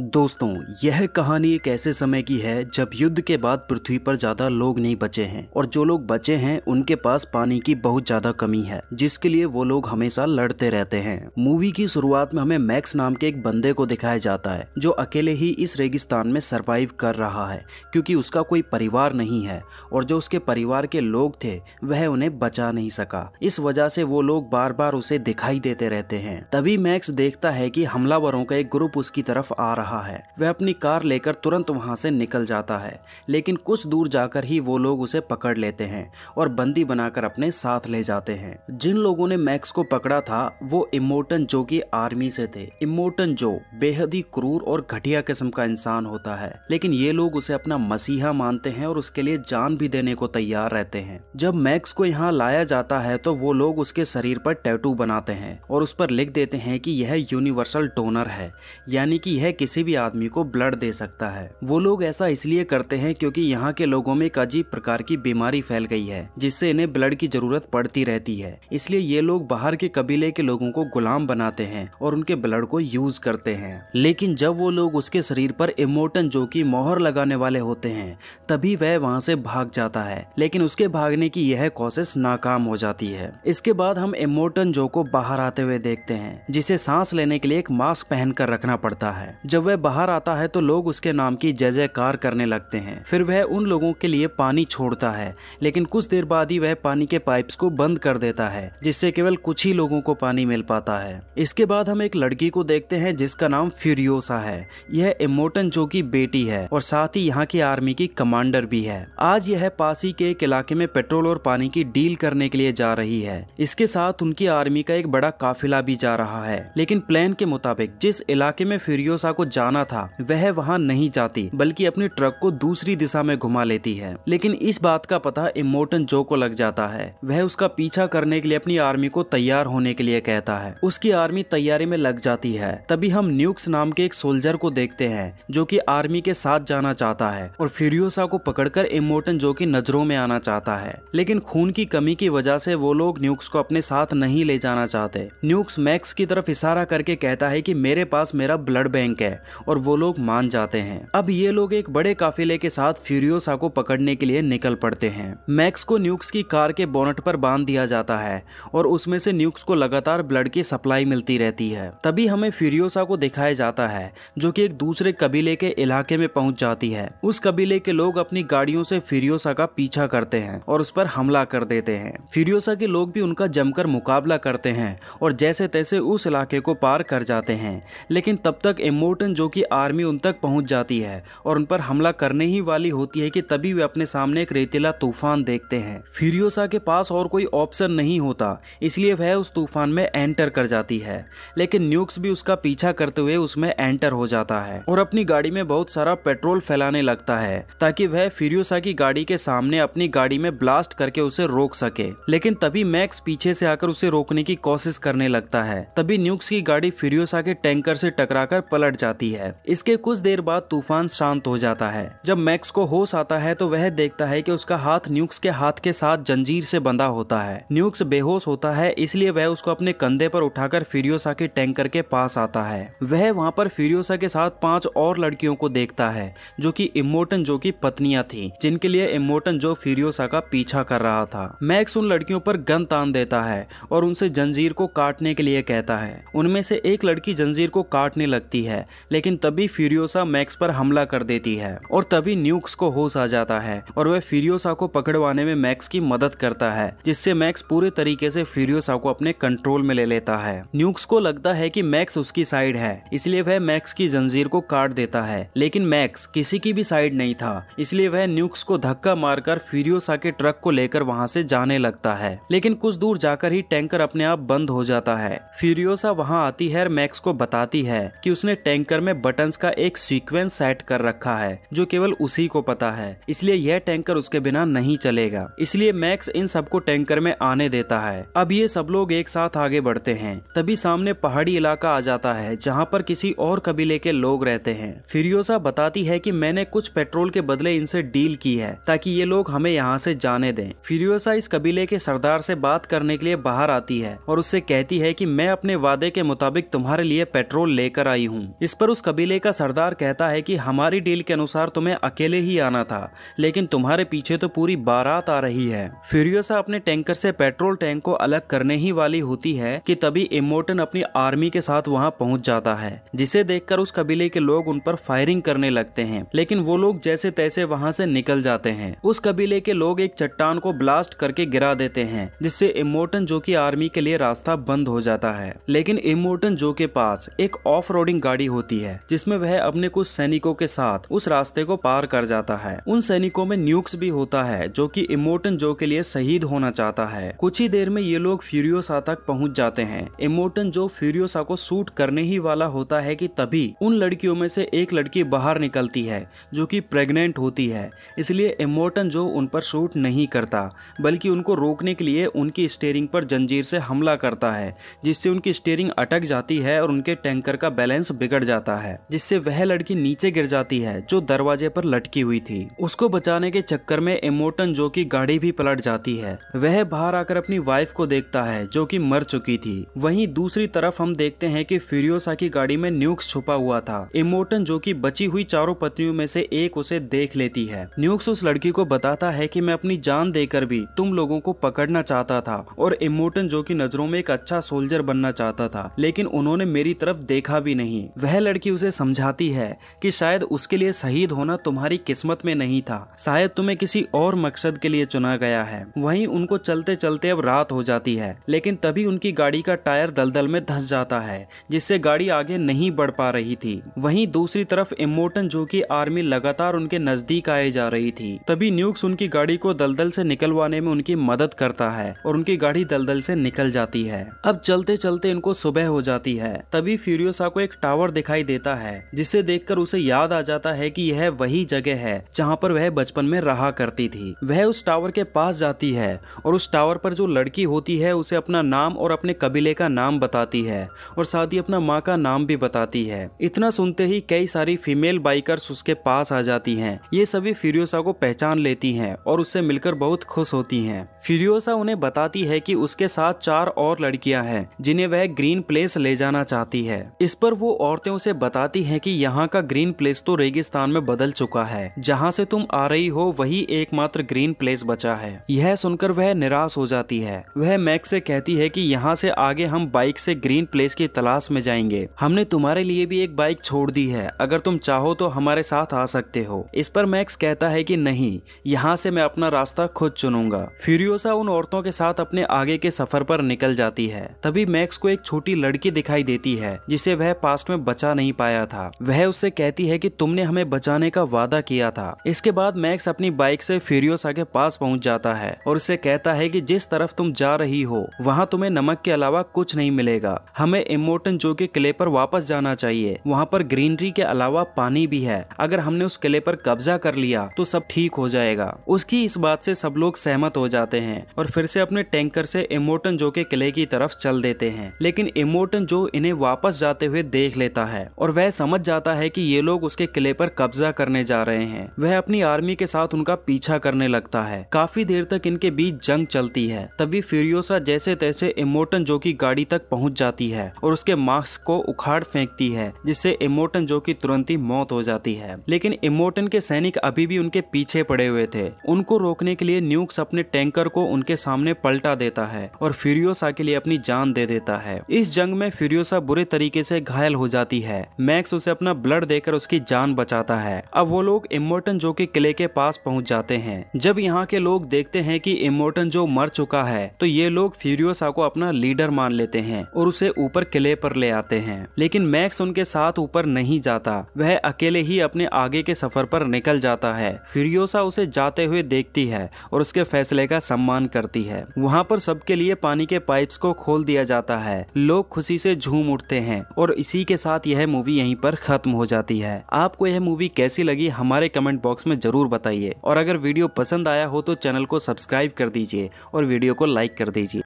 दोस्तों यह कहानी एक ऐसे समय की है जब युद्ध के बाद पृथ्वी पर ज्यादा लोग नहीं बचे हैं और जो लोग बचे हैं उनके पास पानी की बहुत ज्यादा कमी है जिसके लिए वो लोग हमेशा लड़ते रहते हैं मूवी की शुरुआत में हमें मैक्स नाम के एक बंदे को दिखाया जाता है जो अकेले ही इस रेगिस्तान में सरवाइव कर रहा है क्योंकि उसका कोई परिवार नहीं है और जो उसके परिवार के लोग थे वह उन्हें बचा नहीं सका इस वजह से वो लोग बार बार उसे दिखाई देते रहते हैं तभी मैक्स देखता है की हमलावरों का एक ग्रुप उसकी तरफ आ रहा रहा है वह अपनी कार लेकर तुरंत वहां से निकल जाता है लेकिन कुछ दूर जाकर ही वो लोग उसे पकड़ लेते हैं और बंदी बनाकर अपने साथ ले जाते हैं जिन लोगों ने मैक्स को पकड़ा था वो इमोटन जो की आर्मी से थे इमोटन जो बेहद ही क्रूर और घटिया किस्म का इंसान होता है लेकिन ये लोग उसे अपना मसीहा मानते हैं और उसके लिए जान भी देने को तैयार रहते हैं जब मैक्स को यहाँ लाया जाता है तो वो लोग उसके शरीर पर टैटू बनाते हैं और उस पर लिख देते हैं कि यह यूनिवर्सल डोनर है यानी कि यह किसी भी आदमी को ब्लड दे सकता है वो लोग ऐसा इसलिए करते हैं क्योंकि यहाँ के लोगों में एक अजीब प्रकार की बीमारी फैल गई है जिससे इन्हें ब्लड की जरूरत पड़ती रहती है इसलिए ये लोग बाहर के कबीले के लोगों को गुलाम बनाते हैं और उनके ब्लड को यूज करते हैं लेकिन जब वो लोग उसके शरीर पर इमोटन जो की मोहर लगाने वाले होते हैं तभी वह वहाँ से भाग जाता है लेकिन उसके भागने की यह कोशिश नाकाम हो जाती है इसके बाद हम इमोटन जो को बाहर आते हुए देखते हैं जिसे सांस लेने के लिए एक मास्क पहनकर रखना पड़ता है जब जब वह बाहर आता है तो लोग उसके नाम की जय जयकार करने लगते हैं फिर वह उन लोगों के लिए पानी छोड़ता है लेकिन कुछ देर बाद ही वह पानी के पाइप्स को बंद कर देता है जिससे केवल कुछ ही लोगों को पानी मिल पाता है इसके बाद हम एक लड़की को देखते हैं जिसका नाम फ्यूरियोसा है यह इमोटन जो की बेटी है और साथ ही यहाँ की आर्मी की कमांडर भी है आज यह पासी के एक इलाके में पेट्रोल और पानी की डील करने के लिए जा रही है इसके साथ उनकी आर्मी का एक बड़ा काफिला भी जा रहा है लेकिन प्लान के मुताबिक जिस इलाके में फ्यूरियोसा को जाना था वह वहाँ नहीं जाती बल्कि अपने ट्रक को दूसरी दिशा में घुमा लेती है लेकिन इस बात का पता इमोटन जो को लग जाता है वह उसका पीछा करने के लिए अपनी आर्मी को तैयार होने के लिए कहता है उसकी आर्मी तैयारी में लग जाती है तभी हम न्यूक्स नाम के एक सोल्जर को देखते हैं जो की आर्मी के साथ जाना चाहता है और फिरियोसा को पकड़कर इमोटन जो की नजरों में आना चाहता है लेकिन खून की कमी की वजह से वो लोग न्यूक्स को अपने साथ नहीं ले जाना चाहते न्यूक्स मैक्स की तरफ इशारा करके कहता है कि मेरे पास मेरा ब्लड बैंक है और वो लोग मान जाते हैं अब ये लोग एक बड़े काफिले के साथ फ्यूरियोसा को पकड़ने के लिए निकल पड़ते हैं मैक्स को न्यूक्स की कार के बोनट पर बांध दिया जाता है और उसमें से न्यूक्स को लगातार ब्लड की सप्लाई मिलती रहती है तभी हमें फ्यूरियोसा को दिखाया जाता है जो की एक दूसरे कबीले के इलाके में पहुंच जाती है उस कबीले के लोग अपनी गाड़ियों से फ्यूरियोसा का पीछा करते हैं और उस पर हमला कर देते हैं फ्यूरियोसा के लोग भी उनका जमकर मुकाबला करते हैं और जैसे तैसे उस इलाके को पार कर जाते हैं लेकिन तब तक इमोटन इंफॉर्मेशन जो कि आर्मी उन तक पहुंच जाती है और उन पर हमला करने ही वाली होती है कि तभी वे अपने सामने एक रेतीला तूफान देखते हैं फिरियोसा के पास और कोई ऑप्शन नहीं होता इसलिए वह उस तूफान में एंटर कर जाती है लेकिन न्यूक्स भी उसका पीछा करते हुए उसमें एंटर हो जाता है और अपनी गाड़ी में बहुत सारा पेट्रोल फैलाने लगता है ताकि वह फिरियोसा की गाड़ी के सामने अपनी गाड़ी में ब्लास्ट करके उसे रोक सके लेकिन तभी मैक्स पीछे से आकर उसे रोकने की कोशिश करने लगता है तभी न्यूक्स की गाड़ी फिरियोसा के टैंकर से टकराकर पलट जाती जाती है इसके कुछ देर बाद तूफान शांत हो जाता है जब मैक्स को होश आता है तो वह देखता है कि उसका हाथ न्यूक्स के हाथ के साथ जंजीर से बंधा होता है न्यूक्स बेहोश होता है इसलिए वह उसको अपने कंधे पर उठाकर फिरियोसा के टैंकर के पास आता है वह वहाँ पर फिरियोसा के साथ पांच और लड़कियों को देखता है जो कि इमोटन जो की पत्नियां थी जिनके लिए इमोटन जो फिरियोसा का पीछा कर रहा था मैक्स उन लड़कियों पर गन तान देता है और उनसे जंजीर को काटने के लिए कहता है उनमें से एक लड़की जंजीर को काटने लगती है लेकिन तभी फ्यूरियोसा मैक्स पर हमला कर देती है और तभी न्यूक्स को होश आ जाता है और वह फ्यूरियोसा को पकड़वाने में मैक्स की मदद करता है जिससे मैक्स पूरे तरीके से फ्यूरियोसा को अपने कंट्रोल में ले लेता है न्यूक्स को लगता है कि मैक्स उसकी साइड है इसलिए वह मैक्स की जंजीर को काट देता है लेकिन मैक्स किसी की भी साइड नहीं था इसलिए वह न्यूक्स को धक्का मारकर फ्यूरियोसा के ट्रक को लेकर वहाँ से जाने लगता है लेकिन कुछ दूर जाकर ही टैंकर अपने आप बंद हो जाता है फ्यूरियोसा वहाँ आती है और मैक्स को बताती है कि उसने टैंकर टैंकर में बटन का एक सीक्वेंस सेट कर रखा है जो केवल उसी को पता है इसलिए यह टैंकर उसके बिना नहीं चलेगा इसलिए मैक्स इन सबको टैंकर में आने देता है अब ये सब लोग एक साथ आगे बढ़ते हैं तभी सामने पहाड़ी इलाका आ जाता है जहाँ पर किसी और कबीले के लोग रहते हैं फिरियोसा बताती है की मैंने कुछ पेट्रोल के बदले इनसे डील की है ताकि ये लोग हमें यहाँ से जाने दें फिरियोसा इस कबीले के सरदार से बात करने के लिए बाहर आती है और उससे कहती है की मैं अपने वादे के मुताबिक तुम्हारे लिए पेट्रोल लेकर आई हूँ इस पर पर उस कबीले का सरदार कहता है कि हमारी डील के अनुसार तुम्हें अकेले ही आना था लेकिन तुम्हारे पीछे तो पूरी बारात आ रही है फिरियोसा अपने टैंकर से पेट्रोल टैंक को अलग करने ही वाली होती है कि तभी इमोटन अपनी आर्मी के साथ वहां पहुंच जाता है जिसे देखकर उस कबीले के लोग उन पर फायरिंग करने लगते है लेकिन वो लोग जैसे तैसे वहाँ से निकल जाते हैं उस कबीले के लोग एक चट्टान को ब्लास्ट करके गिरा देते हैं जिससे इमोटन जो की आर्मी के लिए रास्ता बंद हो जाता है लेकिन इमोटन जो के पास एक ऑफ रोडिंग गाड़ी होती होती है जिसमें वह अपने कुछ सैनिकों के साथ उस रास्ते को पार कर जाता है उन सैनिकों में न्यूक्स भी होता है जो कि इमोटन जो के लिए शहीद होना चाहता है कुछ ही देर में ये लोग फ्यूरियोसा तक पहुंच जाते हैं इमोटन जो फ्यूरियोसा को सूट करने ही वाला होता है कि तभी उन लड़कियों में से एक लड़की बाहर निकलती है जो कि प्रेग्नेंट होती है इसलिए इमोटन जो उन पर शूट नहीं करता बल्कि उनको रोकने के लिए उनकी स्टेयरिंग पर जंजीर से हमला करता है जिससे उनकी स्टेयरिंग अटक जाती है और उनके टैंकर का बैलेंस बिगड़ जाता जाता है जिससे वह लड़की नीचे गिर जाती है जो दरवाजे पर लटकी हुई थी उसको बचाने के चक्कर में एमोटन जो की गाड़ी भी पलट जाती है वह बाहर आकर अपनी वाइफ को देखता है जो की मर चुकी थी वही दूसरी तरफ हम देखते हैं की फिरियोसा की गाड़ी में न्यूक्स छुपा हुआ था इमोटन जो की बची हुई चारों पत्नियों में से एक उसे देख लेती है न्यूक्स उस लड़की को बताता है कि मैं अपनी जान देकर भी तुम लोगों को पकड़ना चाहता था और इमोटन जो की नजरों में एक अच्छा सोल्जर बनना चाहता था लेकिन उन्होंने मेरी तरफ देखा भी नहीं वह लड़की उसे समझाती है कि शायद उसके लिए शहीद होना तुम्हारी किस्मत में नहीं था शायद तुम्हें किसी और मकसद के लिए चुना गया है वहीं उनको चलते चलते अब रात हो जाती है लेकिन तभी उनकी गाड़ी का टायर दलदल में धस जाता है जिससे गाड़ी आगे नहीं बढ़ पा रही थी वही दूसरी तरफ इमोटन जो की आर्मी लगातार उनके नजदीक आए जा रही थी तभी न्यूक्स उनकी गाड़ी को दलदल से निकलवाने में उनकी मदद करता है और उनकी गाड़ी दलदल से निकल जाती है अब चलते चलते इनको सुबह हो जाती है तभी फ्यूरियोसा को एक टावर दिखाई दिखाई देता है जिसे देखकर उसे याद आ जाता है कि यह वही जगह है जहाँ पर वह बचपन में रहा करती थी वह उस टावर के पास जाती है और उस टावर पर जो लड़की होती है उसे अपना नाम और अपने कबीले का नाम बताती है और साथ ही अपना माँ का नाम भी बताती है इतना सुनते ही कई सारी फीमेल बाइकर्स उसके पास आ जाती हैं ये सभी फिरियोसा को पहचान लेती हैं और उससे मिलकर बहुत खुश होती है फिरियोसा उन्हें बताती है की उसके साथ चार और लड़कियां हैं जिन्हें वह ग्रीन प्लेस ले जाना चाहती है इस पर वो औरतें उसे से बताती है कि यहाँ का ग्रीन प्लेस तो रेगिस्तान में बदल चुका है जहाँ से तुम आ रही हो वही एकमात्र ग्रीन प्लेस बचा है यह सुनकर वह निराश हो जाती है वह मैक्स से कहती है कि यहाँ से आगे हम बाइक से ग्रीन प्लेस की तलाश में जाएंगे हमने तुम्हारे लिए भी एक बाइक छोड़ दी है अगर तुम चाहो तो हमारे साथ आ सकते हो इस पर मैक्स कहता है की नहीं यहाँ से मैं अपना रास्ता खुद चुनूंगा फ्यूरियोसा उन औरतों के साथ अपने आगे के सफर पर निकल जाती है तभी मैक्स को एक छोटी लड़की दिखाई देती है जिसे वह पास्ट में बचा नहीं पाया था वह उससे कहती है कि तुमने हमें बचाने का वादा किया था इसके बाद मैक्स अपनी बाइक से फ्यूरियोसा के पास पहुंच जाता है और उसे कहता है कि जिस तरफ तुम जा रही हो वहां तुम्हें नमक के अलावा कुछ नहीं मिलेगा हमें इमोटन जो के किले पर वापस जाना चाहिए वहाँ पर ग्रीनरी के अलावा पानी भी है अगर हमने उस किले पर कब्जा कर लिया तो सब ठीक हो जाएगा उसकी इस बात से सब लोग सहमत हो जाते हैं और फिर से अपने टैंकर से इमोटन जो के किले की तरफ चल देते हैं लेकिन इमोटन जो इन्हें वापस जाते हुए देख लेता है और वह समझ जाता है कि ये लोग उसके किले पर कब्जा करने जा रहे हैं वह अपनी आर्मी के साथ उनका पीछा करने लगता है काफी देर तक इनके बीच जंग चलती है तभी फ्यूरियोसा जैसे तैसे इमोटन जो की गाड़ी तक पहुँच जाती है और उसके मास्क को उखाड़ फेंकती है जिससे इमोटन जो की तुरंत ही मौत हो जाती है लेकिन इमोटन के सैनिक अभी भी उनके पीछे पड़े हुए थे उनको रोकने के लिए न्यूक्स अपने टैंकर को उनके सामने पलटा देता है और फ्यूरियोसा के लिए अपनी जान दे देता है इस जंग में फ्यूरियोसा बुरे तरीके से घायल हो जाती है है मैक्स उसे अपना ब्लड देकर उसकी जान बचाता है अब वो लोग इमोटन जो की किले के पास पहुँच जाते हैं जब यहाँ के लोग देखते हैं की इमोटन जो मर चुका है तो ये लोग फ्यूरियोसा को अपना लीडर मान लेते हैं और उसे ऊपर किले पर ले आते हैं लेकिन मैक्स उनके साथ ऊपर नहीं जाता वह अकेले ही अपने आगे के सफर पर निकल जाता है फ्यूरियोसा उसे जाते हुए देखती है और उसके फैसले का सम्मान करती है वहाँ पर सबके लिए पानी के पाइप्स को खोल दिया जाता है लोग खुशी से झूम उठते हैं और इसी के साथ यह मूवी यहीं पर खत्म हो जाती है आपको यह मूवी कैसी लगी हमारे कमेंट बॉक्स में जरूर बताइए और अगर वीडियो पसंद आया हो तो चैनल को सब्सक्राइब कर दीजिए और वीडियो को लाइक कर दीजिए